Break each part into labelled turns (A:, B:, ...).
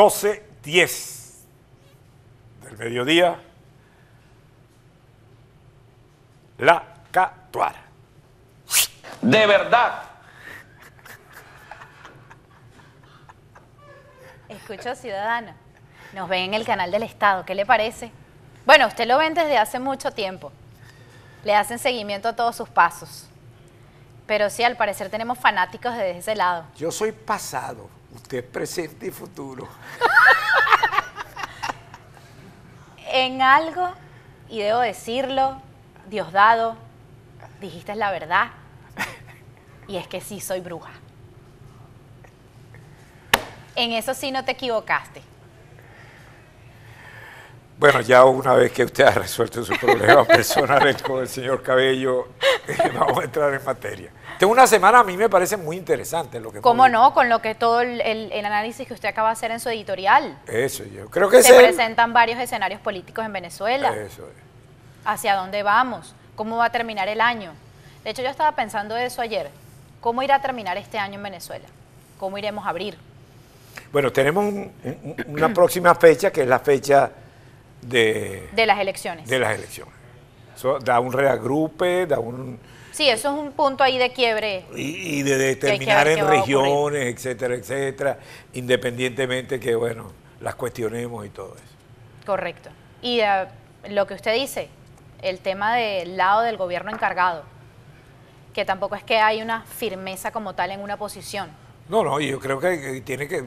A: 12.10 del mediodía, la catuara. De verdad.
B: Escucho, ciudadana Nos ven en el canal del Estado. ¿Qué le parece? Bueno, usted lo ven desde hace mucho tiempo. Le hacen seguimiento a todos sus pasos. Pero sí, al parecer tenemos fanáticos desde ese lado.
A: Yo soy pasado. Usted es presente y futuro.
B: en algo, y debo decirlo, Diosdado, dijiste la verdad. Y es que sí, soy bruja. En eso sí no te equivocaste.
A: Bueno, ya una vez que usted ha resuelto su problema personal con el señor Cabello, vamos a entrar en materia. Tengo una semana a mí me parece muy interesante lo que... ¿Cómo no?
B: Con lo que todo el, análisis que usted acaba de hacer en su editorial.
A: Eso, yo creo que Se presentan
B: varios escenarios políticos en Venezuela. Eso es. ¿Hacia dónde vamos? ¿Cómo va a terminar el año? De hecho, yo estaba pensando eso ayer. ¿Cómo irá a terminar este año en Venezuela? ¿Cómo iremos a abrir?
A: Bueno, tenemos una próxima fecha que es la fecha de...
B: De las elecciones.
A: De las elecciones da un reagrupe, da un...
B: Sí, eso es un punto ahí de quiebre.
A: Y, de determinar en regiones, etcétera, etcétera, independientemente que, bueno, las cuestionemos y todo eso.
B: Correcto. Y eh, lo que usted dice, el tema del lado del gobierno encargado, que tampoco es que hay una firmeza como tal en una posición.
A: No, no, yo creo que tiene que,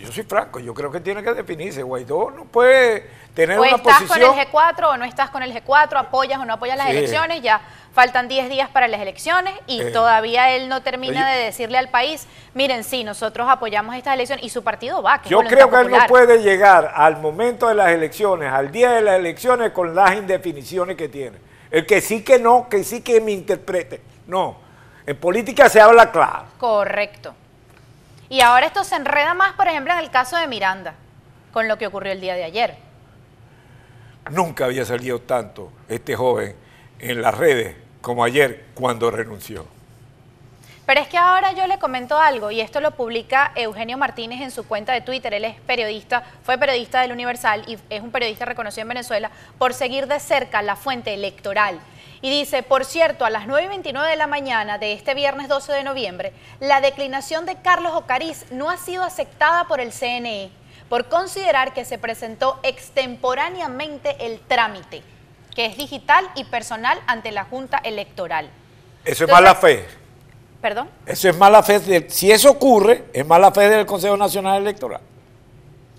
A: yo soy franco, yo creo que tiene que definirse. Guaidó no puede tener una posición... estás con el
B: G4 o no estás con el G4, apoyas o no apoyas las elecciones, ya faltan 10 días para las elecciones y eh. todavía él no termina de decirle al país, miren, sí, nosotros apoyamos estas elecciones y su partido va. Que yo creo que él no puede
A: llegar al momento de las elecciones, al día de las elecciones, con las indefiniciones que tiene. El que sí que no, que sí que me interprete. No, en política se habla claro.
B: Correcto. Y ahora esto se enreda más, por ejemplo, en el caso de Miranda, con lo que ocurrió el día de ayer.
A: Nunca había salido tanto este joven en las redes como ayer cuando renunció.
B: Pero es que ahora yo le comento algo, y esto lo publica Eugenio Martínez en su cuenta de Twitter. Él es periodista, fue periodista del Universal y es un periodista reconocido en Venezuela por seguir de cerca la fuente electoral y dice, por cierto, a las 9 y 29 de la mañana de este viernes 12 de noviembre, la declinación de Carlos Ocariz no ha sido aceptada por el CNE por considerar que se presentó extemporáneamente el trámite, que es digital y personal ante la Junta Electoral.
A: Eso es mala fe. ¿Perdón? Eso es mala fe. Si eso ocurre, es mala fe del Consejo Nacional Electoral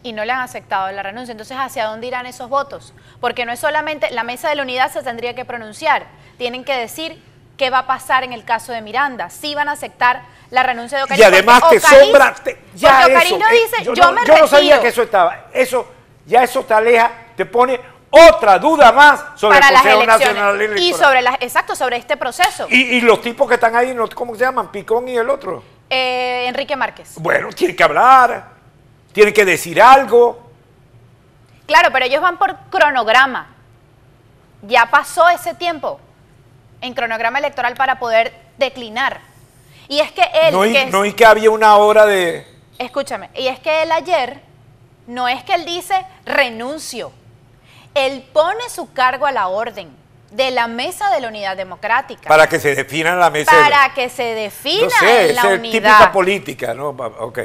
B: y no le han aceptado la renuncia. Entonces, ¿hacia dónde irán esos votos? Porque no es solamente la mesa de la unidad se tendría que pronunciar, tienen que decir qué va a pasar en el caso de Miranda, si van a aceptar la renuncia de Ocarina. Y además te sobraste... porque eso, eh, dice, yo, me no, Yo no sabía que
A: eso estaba, eso, ya eso te aleja, te pone otra duda más sobre el Consejo Nacional Y sobre
B: las, exacto, sobre este proceso. Y, y los
A: tipos que están ahí, ¿cómo se llaman? Picón y el otro.
B: Eh, Enrique Márquez. Bueno,
A: tiene que hablar tiene que decir algo.
B: Claro, pero ellos van por cronograma. Ya pasó ese tiempo en cronograma electoral para poder declinar. Y es que él... No,
A: que que había una hora de...
B: Escúchame, y es que él ayer, no es que él dice renuncio, él pone su cargo a la orden de la mesa de la unidad democrática.
A: Para que se defina la mesa. Para
B: que se defina no sé, la
A: política, ¿no? Ok.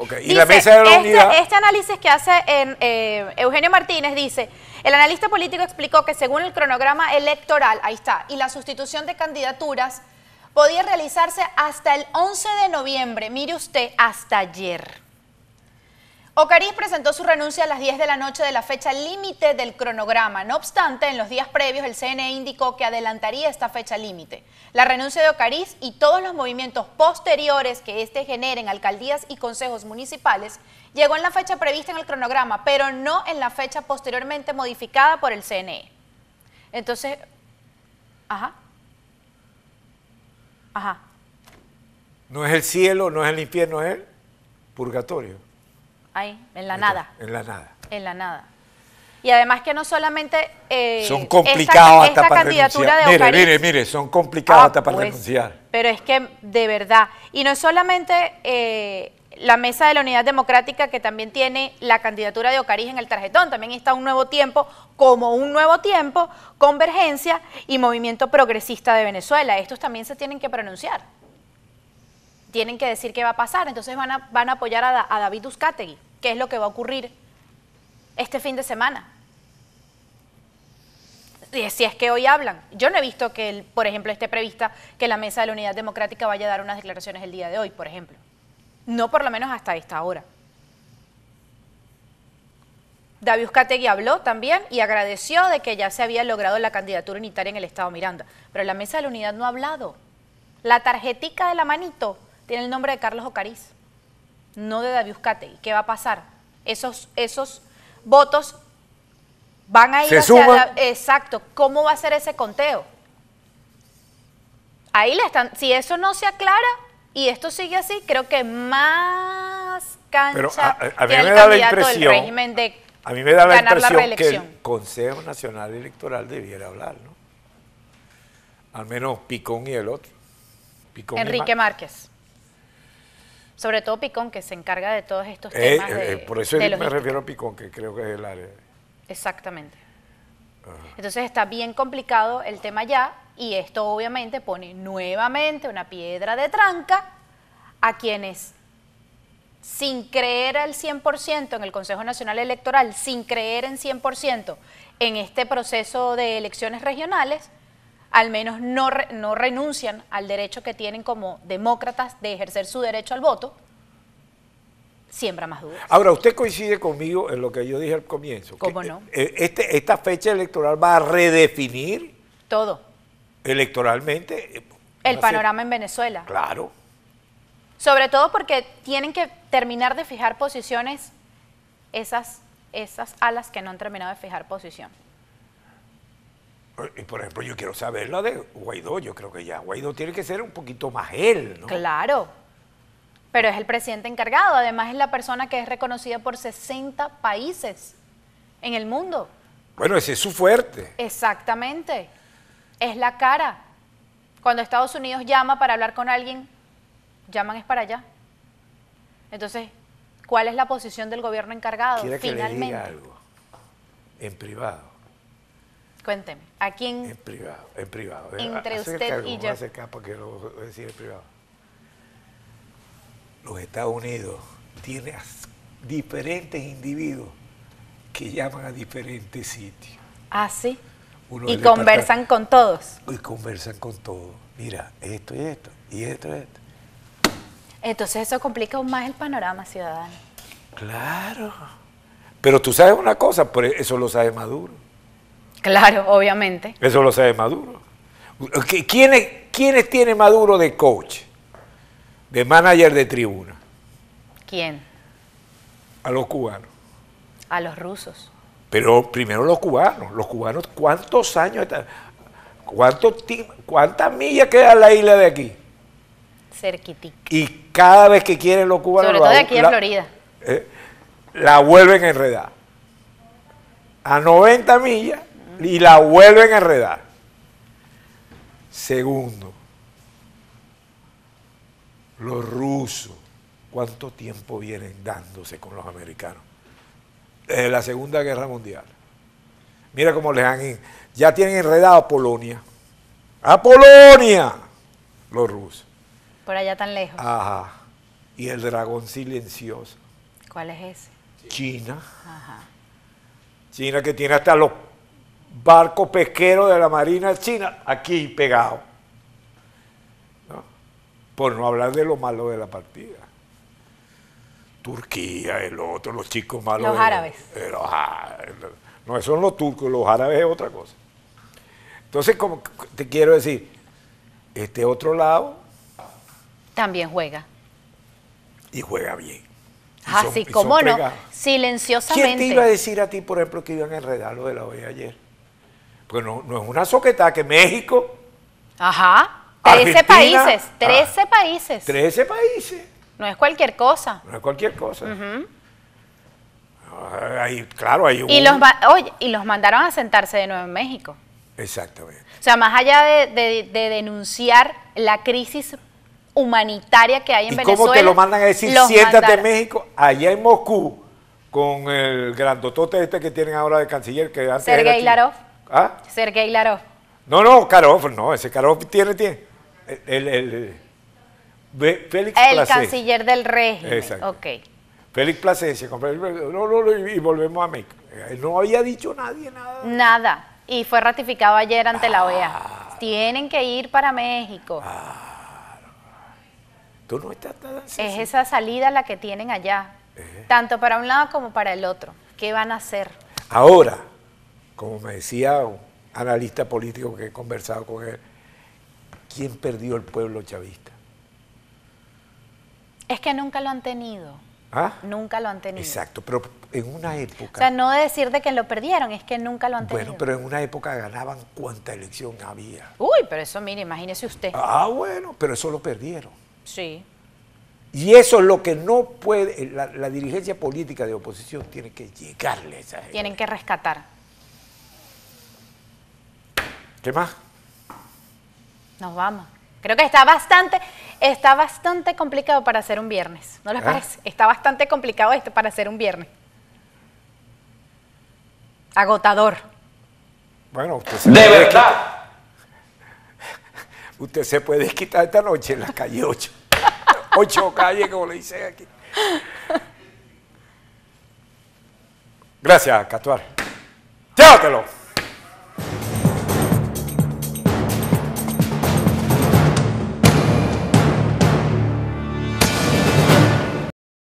A: Este, este,
B: análisis que hace eh, Eugenio Martínez dice, el analista político explicó que según el cronograma electoral, ahí está, y la sustitución de candidaturas podía realizarse hasta el 11 de noviembre, mire usted, hasta ayer. Ocariz presentó su renuncia a las 10 de la noche de la fecha límite del cronograma. No obstante, en los días previos el CNE indicó que adelantaría esta fecha límite. La renuncia de Ocariz y todos los movimientos posteriores que éste genere en alcaldías y consejos municipales llegó en la fecha prevista en el cronograma, pero no en la fecha posteriormente modificada por el CNE. Entonces, ajá. Ajá.
A: No es el cielo, no es el infierno, es el purgatorio
B: ahí, en la nada. En la nada. En la nada. Y además que no solamente... Eh, son complicados para mire, mire,
A: mire, son complicados ah, hasta para pues,
B: Pero es que, de verdad, y no es solamente eh, la mesa de la Unidad Democrática que también tiene la candidatura de Ocariz en el tarjetón, también está Un Nuevo Tiempo, como Un Nuevo Tiempo, Convergencia y Movimiento Progresista de Venezuela. Estos también se tienen que pronunciar tienen que decir qué va a pasar. Entonces van a, apoyar a, David Uzcategui, que es lo que va a ocurrir este fin de semana. Si es que hoy hablan. Yo no he visto que, por ejemplo, esté prevista que la Mesa de la Unidad Democrática vaya a dar unas declaraciones el día de hoy, por ejemplo. No por lo menos hasta esta hora. David Uzcategui habló también y agradeció de que ya se había logrado la candidatura unitaria en el Estado Miranda. Pero la Mesa de la Unidad no ha hablado. La tarjetica de la manito tiene el nombre de Carlos Ocariz, no de David ¿Y ¿Qué va a pasar? Esos, esos votos van a ir Se hacia exacto. ¿Cómo va a ser ese conteo? Ahí le están. Si eso no se aclara y esto sigue así, creo que más cancha Pero a, mí me da la impresión, régimen de
A: a mí me da la impresión que el Consejo Nacional Electoral debiera hablar, ¿no? Al menos Picón y el otro. Enrique
B: Márquez. Sobre todo Picón, que se encarga de todos estos eh, temas. Eh, eh, por eso me refiero
A: a Picón, que creo que es el área.
B: Exactamente. Ah. Entonces está bien complicado el tema ya y esto obviamente pone nuevamente una piedra de tranca a quienes sin creer al 100% en el Consejo Nacional Electoral, sin creer en 100% en este proceso de elecciones regionales, al menos no, no renuncian al derecho que tienen como demócratas de ejercer su derecho al voto, siembra más dudas.
A: Ahora, usted coincide conmigo en lo que yo dije al comienzo. ¿Cómo no? Eh, eh, este, esta fecha electoral va a redefinir. Todo. Electoralmente. Eh, El panorama
B: en Venezuela. Claro. Sobre todo porque tienen que terminar de fijar posiciones esas, esas alas que no han terminado de fijar posición
A: por ejemplo, yo quiero saber la de Guaidó. Yo creo que ya Guaidó tiene que ser un poquito más él, ¿no?
B: Claro. Pero es el presidente encargado. Además, es la persona que es reconocida por 60 países en el mundo.
A: Bueno, ese es su fuerte.
B: Exactamente. Es la cara. Cuando Estados Unidos llama para hablar con alguien, llaman es para allá. Entonces, ¿cuál es la posición del gobierno encargado? finalmente? que le diga
A: algo en privado.
B: Cuénteme, ¿a quién? En
A: privado, en privado. Eh, entre usted y yo. Acerca porque lo decir en privado. Los Estados Unidos tiene diferentes individuos que llaman a diferentes sitios.
B: Ah, sí. y conversan con todos.
A: Y conversan con todos. Mira, esto y esto, y esto y esto.
B: Entonces eso complica aún más el panorama ciudadano.
A: Claro. Pero tú sabes una cosa, por e, eso lo sabe Maduro.
B: Claro, obviamente.
A: Eso lo sabe Maduro. ¿Quiénes, tiene Maduro de coach? De manager de tribuna. ¿Quién? A los cubanos.
B: A los rusos.
A: Pero primero los cubanos. Los cubanos, ¿cuántos años están? ¿Cuántas millas queda la isla de aquí?
B: Cerquitica.
A: Y cada vez que quieren los cubanos. Sobre todo de aquí en Florida. Eh, la vuelven a enredar. A 90 millas y la vuelven a enredar. Segundo, los rusos, ¿cuánto tiempo vienen dándose con los americanos? Desde la Segunda Guerra Mundial. Mira cómo les han... Ya tienen enredado a Polonia. ¡A Polonia! Los rusos.
B: Por allá tan lejos.
A: Ajá. Y el dragón silencioso.
B: ¿Cuál es ese? China. Ajá.
A: China que tiene hasta los barco pesquero de la Marina China aquí pegado. Por no hablar de lo malo de la partida. Turquía, el otro, los chicos malos. Los árabes. no, son los turcos, los árabes es otra cosa. Entonces, como te quiero decir, este otro lado.
B: También juega.
A: Y juega bien. Así, ah, como no,
B: silenciosamente. ¿Quién te iba a
A: decir a ti, por ejemplo, que iban a enredar lo de la OEA ayer? Porque no, es una soqueta que México.
B: Ajá. 13 países, 13 ah. países. 13 países. No es cualquier cosa.
A: No es cualquier cosa. Ah, claro, hay un... Y
B: los, mandaron a sentarse de nuevo en México.
A: Exactamente.
B: O sea, más allá de, denunciar la crisis humanitaria que hay en ¿Y Venezuela. ¿Cómo te lo mandan a decir? Siéntate en
A: México, allá en Moscú, con el grandotote este que tienen ahora de canciller. que Sergei Larov. ¿Ah?
B: Sergei Larov.
A: No, no, Caro, no, ese Caro tiene, tiene. El, el, el el canciller
B: del régimen. Exacto. Ok.
A: Félix Placencia, no, no, no, y volvemos a México. Eh, no había dicho nadie nada.
B: Nada. Y fue ratificado ayer ante la OEA. Ah. Tienen que ir para México. Ah.
A: tú no estás tan
B: Es esa salida la que tienen allá. Eh. Tanto para un lado como para el otro. ¿Qué van a hacer?
A: Ahora, como me decía un analista político que he conversado con él, ¿quién perdió el pueblo chavista?
B: Es que nunca lo han tenido. ¿Ah? Nunca lo han tenido.
A: Exacto, pero en una época. O sea, no
B: decir de que lo perdieron, es que nunca lo han tenido. Bueno,
A: pero en una época ganaban cuanta elección había.
B: Uy, pero eso, mire, imagínese usted. Ah,
A: bueno, pero eso lo perdieron. Sí. Y eso es lo que no puede, la, la dirigencia política de oposición tiene que llegarle a esa gente.
B: Tienen que rescatar. ¿Qué más? Nos vamos. Creo que está bastante, está bastante complicado para hacer un viernes. ¿No les ¿Eh? parece? Está bastante complicado esto para hacer un viernes.
A: Agotador. Bueno, usted se ¡De verdad! Usted se puede quitar esta noche en la calle 8. 8 calle, como le dicen aquí. Gracias, Catuar. Llévatelo.